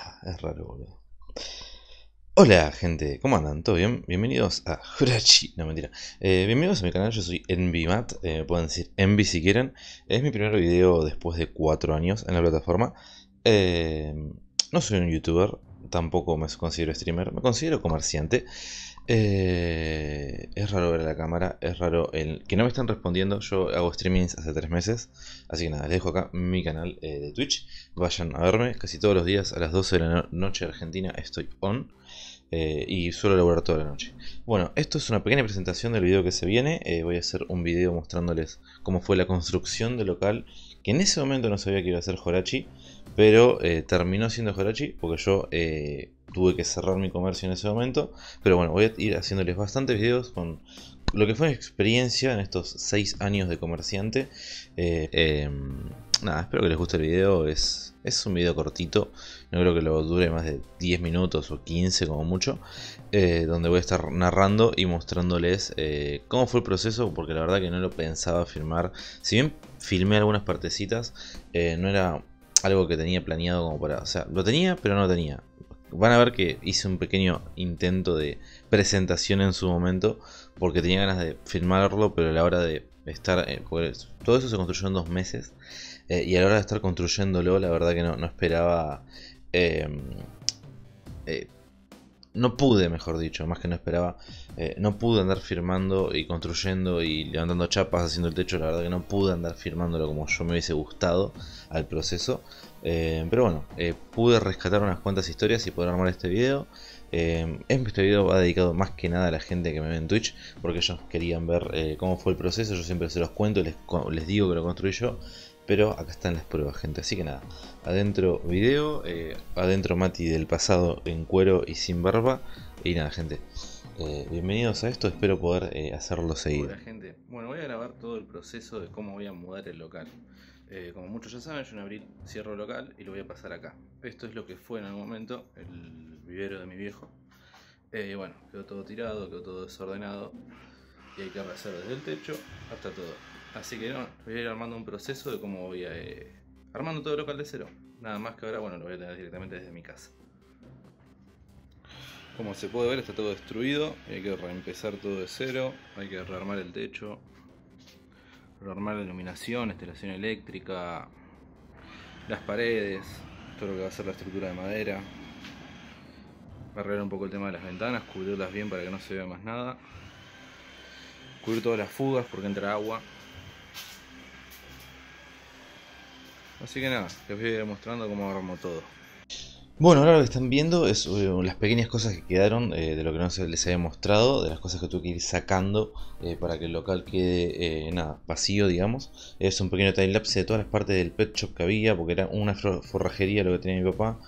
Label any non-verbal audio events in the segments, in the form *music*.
Ah, es raro, boludo. Hola gente, ¿cómo andan? ¿Todo bien? Bienvenidos a HuraChi, no mentira. Eh, bienvenidos a mi canal, yo soy EnvyMat, eh, pueden decir Envy si quieren. Es mi primer video después de 4 años en la plataforma. Eh, no soy un youtuber, tampoco me considero streamer, me considero comerciante. Eh, es raro ver la cámara, es raro el que no me están respondiendo. Yo hago streamings hace tres meses, así que nada, les dejo acá mi canal eh, de Twitch. Vayan a verme casi todos los días a las 12 de la noche argentina. Estoy on eh, y suelo elaborar toda la noche. Bueno, esto es una pequeña presentación del video que se viene. voy a hacer un video mostrándoles cómo fue la construcción del local que en ese momento no sabía que iba a ser Jorachi, pero terminó siendo Jorachi porque yo tuve que cerrar mi comercio en ese momento. Pero bueno, voy a ir haciéndoles bastantes videos con lo que fue mi experiencia en estos 6 años de comerciante. Eh, em, nada, espero que les guste el video. Es, es un video cortito. No creo que lo dure más de 10 minutos o 15 como mucho. Eh, donde voy a estar narrando y mostrándoles eh, cómo fue el proceso. Porque la verdad que no lo pensaba filmar. Si bien filmé algunas partecitas, no era algo que tenía planeado como para... O sea, lo tenía, pero no lo tenía. Van a ver que hice un pequeño intento de presentación en su momento, porque tenía ganas de firmarlo, pero a la hora de estar... Eh, todo eso se construyó en dos meses, eh, y a la hora de estar construyéndolo, la verdad que no, esperaba... Em, eh, no pude, mejor dicho, más que no esperaba. no pude andar firmando y construyendo y levantando chapas, haciendo el techo. La verdad que no pude andar firmándolo como yo me hubiese gustado al proceso. Eh, pero bueno, eh, pude rescatar unas cuantas historias y poder armar este video. Eh, este video va dedicado más que nada a la gente que me ve en Twitch, porque ellos querían ver cómo fue el proceso. Yo siempre se los cuento, les, digo que lo construí yo. Pero acá están las pruebas, gente. Así que nada, adentro video, adentro Mati del pasado en cuero y sin barba. Y nada, gente. bienvenidos a esto, espero poder hacerlo seguir gente, bueno voy a grabar todo el proceso de cómo voy a mudar el local. Eh, como muchos ya saben, yo en abril cierro local y lo voy a pasar acá. Esto es lo que fue en algún momento el vivero de mi viejo. Eh, bueno, quedó todo tirado, quedó todo desordenado y hay que arrasar desde el techo hasta todo. Así que no, voy a ir armando un proceso de cómo voy a... Eh, armando todo el local de cero. Nada más que ahora, bueno, lo voy a tener directamente desde mi casa. Como se puede ver, está todo destruido. Hay que reempezar todo de cero. Hay que rearmar el techo armar la iluminación, instalación eléctrica, las paredes, todo lo que va a ser la estructura de madera, arreglar un poco el tema de las ventanas, cubrirlas bien para que no se vea más nada, cubrir todas las fugas porque entra agua. Así que nada, les voy a ir mostrando cómo armo todo. Bueno, ahora lo que están viendo es eh, las pequeñas cosas que quedaron eh, de lo que no se les había mostrado, de las cosas que tuve que ir sacando eh, para que el local quede nada, vacío, digamos. Es un pequeño timelapse de todas las partes del pet shop que había, porque era una forrajería lo que tenía mi papá,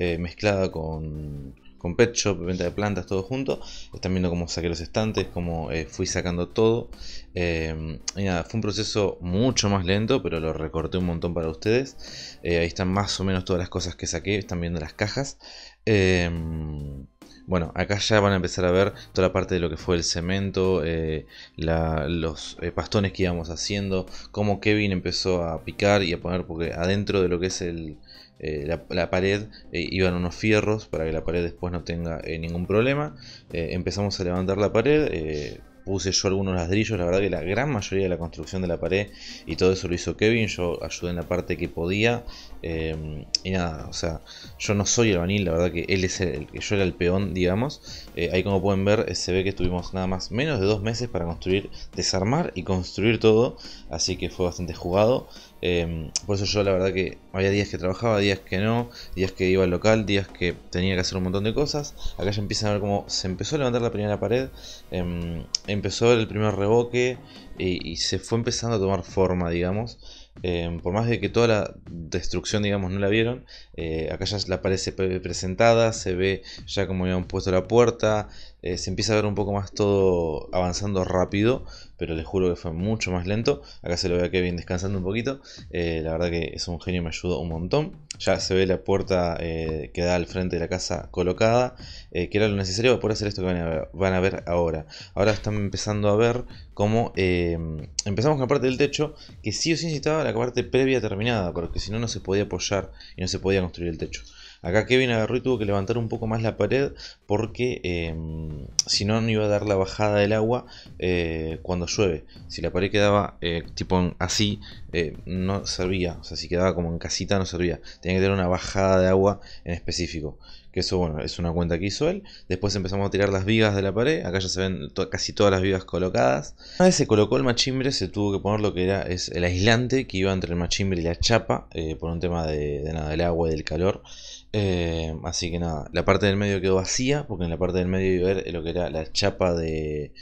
mezclada con con Pet venta de plantas, todo junto. Están viendo cómo saqué los estantes, cómo eh, fui sacando todo. Eh, fue un proceso mucho más lento, pero lo recorté un montón para ustedes. Eh, ahí están más o menos todas las cosas que saqué, están viendo las cajas. bueno, acá ya van a empezar a ver toda la parte de lo que fue el cemento, los pastones que íbamos haciendo, cómo Kevin empezó a picar y a poner, porque adentro de lo que es el, eh, la, pared eh, iban unos fierros para que la pared después no tenga eh, ningún problema. empezamos a levantar la pared. Puse yo algunos ladrillos, la verdad que la gran mayoría de la construcción de la pared y todo eso lo hizo Kevin, yo ayudé en la parte que podía y nada, o sea, yo no soy el vanil, la verdad que él es el, que yo era el peón, digamos. ahí como pueden ver se ve que tuvimos nada más menos de dos meses para construir, desarmar y construir todo, así que fue bastante jugado. Em, por eso yo la verdad que había días que trabajaba, días que no, días que iba al local, días que tenía que hacer un montón de cosas. Acá ya empiezan a ver cómo se empezó a levantar la primera pared, em, empezó el primer reboque y se fue empezando a tomar forma, digamos. Em, por más de que toda la destrucción, digamos, no la vieron, eh, acá ya la parece presentada, se ve ya como habían puesto la puerta, eh, se empieza a ver un poco más todo avanzando rápido, pero les juro que fue mucho más lento. Acá se lo ve que Kevin descansando un poquito, eh, la verdad que es un genio, me ayudó un montón ya se ve la puerta eh, que da al frente de la casa colocada, eh, que era lo necesario para poder hacer esto que van a, ver, ahora. Ahora están empezando a ver cómo eh, empezamos con la parte del techo, que sí o sí necesitaba la parte previa terminada, porque si no, no se podía apoyar y no se podía construir el techo. Acá Kevin agarró y tuvo que levantar un poco más la pared porque em, si no, no iba a dar la bajada del agua eh, cuando llueve. Si la pared quedaba eh, tipo así, eh, no servía. O sea, si quedaba como en casita, no servía. Tenía que tener una bajada de agua en específico que eso es una cuenta que hizo él. Después empezamos a tirar las vigas de la pared, acá ya se ven casi todas las vigas colocadas. Una vez se colocó el machimbre, se tuvo que poner lo que era es el aislante que iba entre el machimbre y la chapa, eh, por un tema de, del agua y del calor. Eh, así que nada, la parte del medio quedó vacía, porque en la parte del medio iba a ver lo que era la chapa de,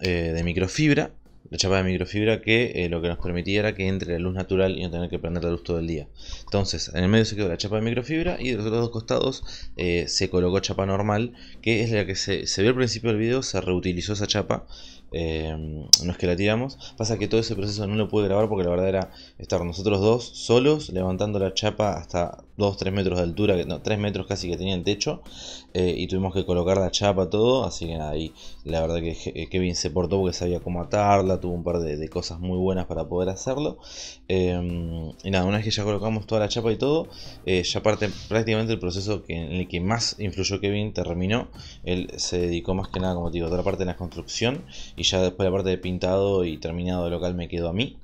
eh, de microfibra la chapa de microfibra que eh, lo que nos permitía era que entre la luz natural y no tener que prender la luz todo el día. Entonces, en el medio se quedó la chapa de microfibra y de los otros dos costados eh, se colocó chapa normal, que es la que se, vio al principio del video, se reutilizó esa chapa. Eh, no es que la tiramos, pasa que todo ese proceso no lo pude grabar porque la verdad era estar nosotros dos solos levantando la chapa hasta 2, 3 metros de altura, no, 3 metros casi que tenía el techo, eh, y tuvimos que colocar la chapa, todo, así que nada, ahí la verdad que eh, Kevin se portó porque sabía cómo atarla, tuvo un par de, cosas muy buenas para poder hacerlo, em, y nada, una vez que ya colocamos toda la chapa y todo, eh, ya parte prácticamente el proceso que, en el que más influyó Kevin terminó, él se dedicó más que nada, como te digo, a otra parte de la construcción, y ya después la parte de pintado y terminado local me quedó a mí.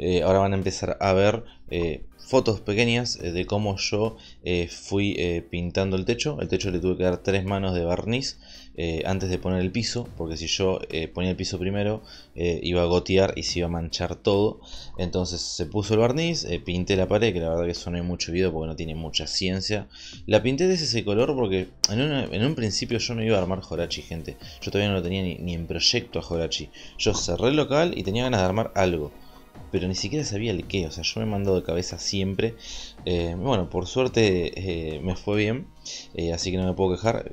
Eh, ahora van a empezar a ver eh, fotos pequeñas eh, de cómo yo fui pintando el techo. El techo le tuve que dar tres manos de barniz antes de poner el piso, porque si yo ponía el piso primero iba a gotear y se iba a manchar todo. Entonces se puso el barniz, pinté la pared, que la verdad que eso no hay mucho video porque no tiene mucha ciencia. La pinté de ese color porque en, un principio yo no iba a armar Jorachi, gente. Yo todavía no lo tenía ni, ni en proyecto a Jorachi. Yo cerré el local y tenía ganas de armar algo pero ni siquiera sabía el qué, o sea, yo me mando de cabeza siempre. Eh, bueno, por suerte eh, me fue bien, eh, así que no me puedo quejar.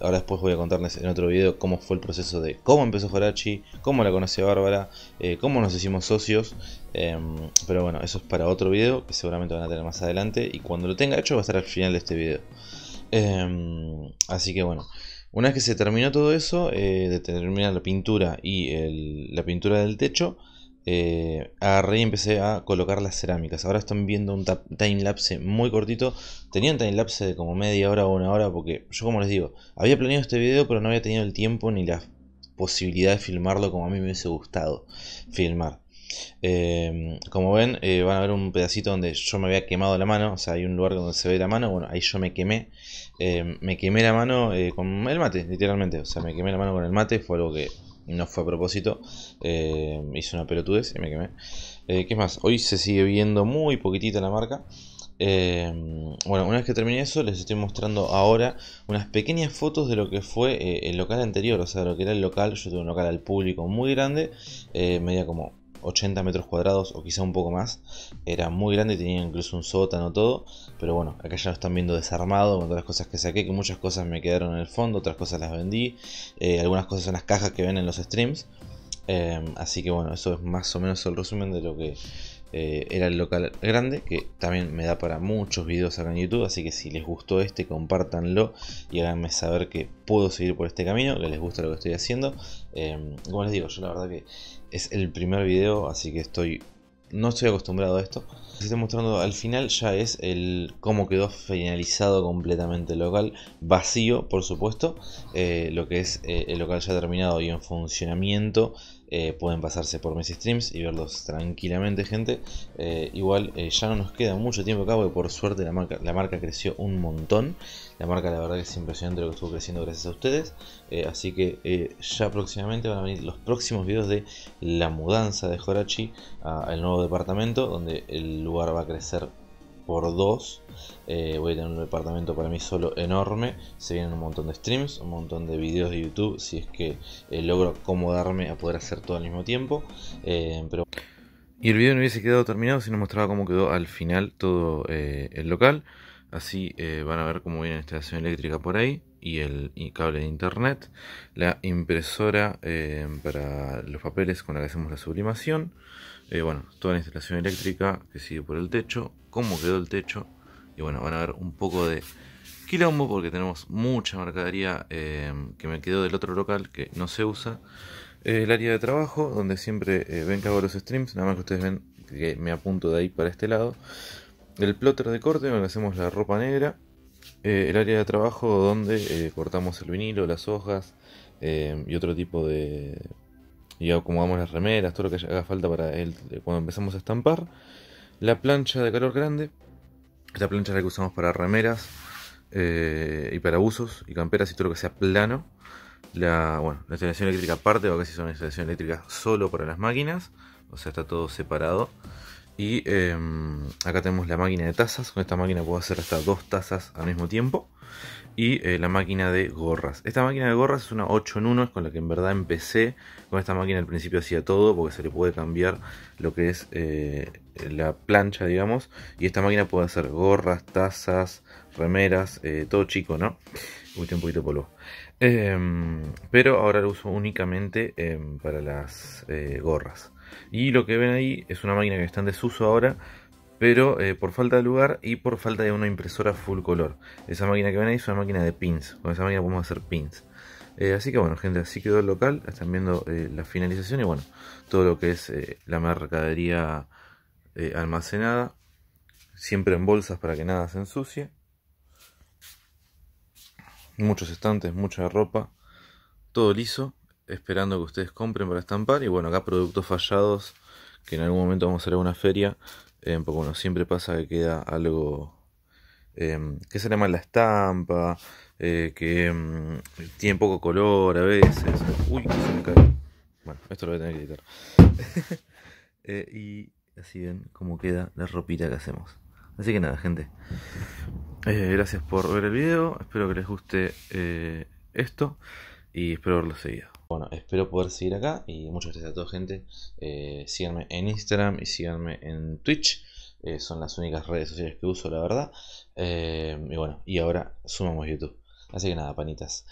ahora después voy a contarles en otro video cómo fue el proceso de cómo empezó Farachi, cómo la conoció Bárbara, cómo nos hicimos socios. Em, pero bueno, eso es para otro video que seguramente van a tener más adelante y cuando lo tenga hecho va a estar al final de este video. Em, así que bueno. Una vez que se terminó todo eso, de terminar la pintura y la pintura del techo, eh, agarré y empecé a colocar las cerámicas. Ahora están viendo un timelapse muy cortito. Tenía un timelapse de como media hora o una hora porque yo como les digo, había planeado este video pero no había tenido el tiempo ni la posibilidad de filmarlo como a mí me hubiese gustado filmar. Em, como ven, eh, van a ver un pedacito donde yo me había quemado la mano. O sea, hay un lugar donde se ve la mano. Bueno, ahí yo me quemé. Em, me quemé la mano eh, con el mate, literalmente. O sea, me quemé la mano con el mate. Fue algo que no fue a propósito, eh, hice una pelotudez y me quemé. Eh, ¿Qué más? Hoy se sigue viendo muy poquitita la marca. Eh, bueno, una vez que termine eso, les estoy mostrando ahora unas pequeñas fotos de lo que fue el local anterior, o sea, lo que era el local. Yo tuve un local al público muy grande, media como 80 metros cuadrados o quizá un poco más. Era muy grande, tenía incluso un sótano, todo. Pero bueno, acá ya lo están viendo desarmado con todas las cosas que saqué, que muchas cosas me quedaron en el fondo, otras cosas las vendí. Eh, algunas cosas son las cajas que ven en los streams. Em, así que bueno, eso es más o menos el resumen de lo que eh, era el local grande, que también me da para muchos videos acá en YouTube. Así que si les gustó este, compártanlo y háganme saber que puedo seguir por este camino, que les gusta lo que estoy haciendo. Em, como les digo, yo la verdad que es el primer video, así que estoy no estoy acostumbrado a esto. Les estoy mostrando al final ya es el cómo quedó finalizado completamente el local. Vacío, por supuesto. Eh, lo que es eh, el local ya terminado y en funcionamiento. Eh, pueden pasarse por mis streams y verlos tranquilamente, gente. Eh, igual eh, ya no nos queda mucho tiempo acá, porque por suerte la marca, la marca creció un montón. La marca, la verdad, que es impresionante lo que estuvo creciendo gracias a ustedes. así que ya próximamente van a venir los próximos videos de la mudanza de jorachi al nuevo departamento, donde el lugar va a crecer por dos. Eh, voy a tener un departamento para mí solo enorme. Se vienen un montón de streams, un montón de videos de YouTube. Si es que eh, logro acomodarme a poder hacer todo al mismo tiempo. Eh, pero... Y el video no hubiese quedado terminado si no mostraba cómo quedó al final todo el local. Así van a ver cómo viene la instalación eléctrica por ahí y el cable de internet. La impresora para los papeles con la que hacemos la sublimación. Eh, bueno, toda la instalación eléctrica que sigue por el techo, cómo quedó el techo. Y bueno, van a ver un poco de quilombo porque tenemos mucha mercadería eh, que me quedó del otro local que no se usa. Eh, el área de trabajo, donde siempre ven que hago los streams, nada más que ustedes ven que me apunto de ahí para este lado. El plotter de corte, donde hacemos la ropa negra. el área de trabajo donde cortamos el vinilo, las hojas y otro tipo de, y acomodamos las remeras, todo lo que haga falta para él eh, cuando empezamos a estampar. La plancha de calor grande, esta plancha es la que usamos para remeras eh, y para usos, y camperas y todo lo que sea plano. La, bueno, la instalación eléctrica aparte, o casi son instalación eléctrica solo para las máquinas, o sea, está todo separado. Y em, acá tenemos la máquina de tazas. Con esta máquina puedo hacer hasta dos tazas al mismo tiempo. Y eh, la máquina de gorras. Esta máquina de gorras es una 8 en 1, es con la que en verdad empecé. Con esta máquina al principio hacía todo porque se le puede cambiar lo que es eh, la plancha, digamos. Y esta máquina puede hacer gorras, tazas, remeras, eh, todo chico, ¿no? Uy, un poquito de polvo. Em, pero ahora lo uso únicamente em, para las gorras. Y lo que ven ahí es una máquina que está en desuso ahora, pero eh, por falta de lugar y por falta de una impresora full color. Esa máquina que ven ahí es una máquina de pins, con esa máquina podemos hacer pins. Eh, así que bueno, gente, así quedó el local, están viendo eh, la finalización y bueno, todo lo que es la mercadería almacenada, siempre en bolsas para que nada se ensucie. Muchos estantes, mucha ropa, todo liso esperando que ustedes compren para estampar. Y bueno, acá productos fallados, que en algún momento vamos a hacer una feria. Eh, porque bueno, siempre pasa que queda algo em, que sale mal la estampa, eh, que em, tiene poco color a veces. Uy, se me cae. Bueno, esto lo voy a tener que editar. *laughs* Eh, y así ven cómo queda la ropita que hacemos. Así que nada, gente. gracias por ver el video. Espero que les guste esto. Y espero verlo seguido. Bueno, espero poder seguir acá y muchas gracias a toda gente. Eh, síganme en Instagram y síganme en Twitch. Eh, son las únicas redes sociales que uso, la verdad. Eh, y bueno, y ahora sumamos YouTube. Así que nada, panitas.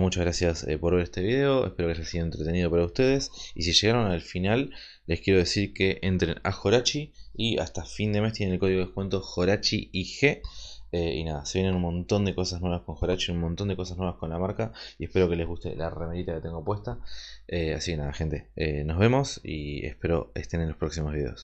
muchas gracias por ver este video. Espero que haya sido entretenido para ustedes. Y si llegaron al final, les quiero decir que entren a Jorachi. Y hasta fin de mes tienen el código de descuento Jorachi IG. Eh, y nada, se vienen un montón de cosas nuevas con Jorachi, un montón de cosas nuevas con la marca. Y espero que les guste la remerita que tengo puesta. Eh, así que nada, gente, eh, nos vemos y espero estén en los próximos videos.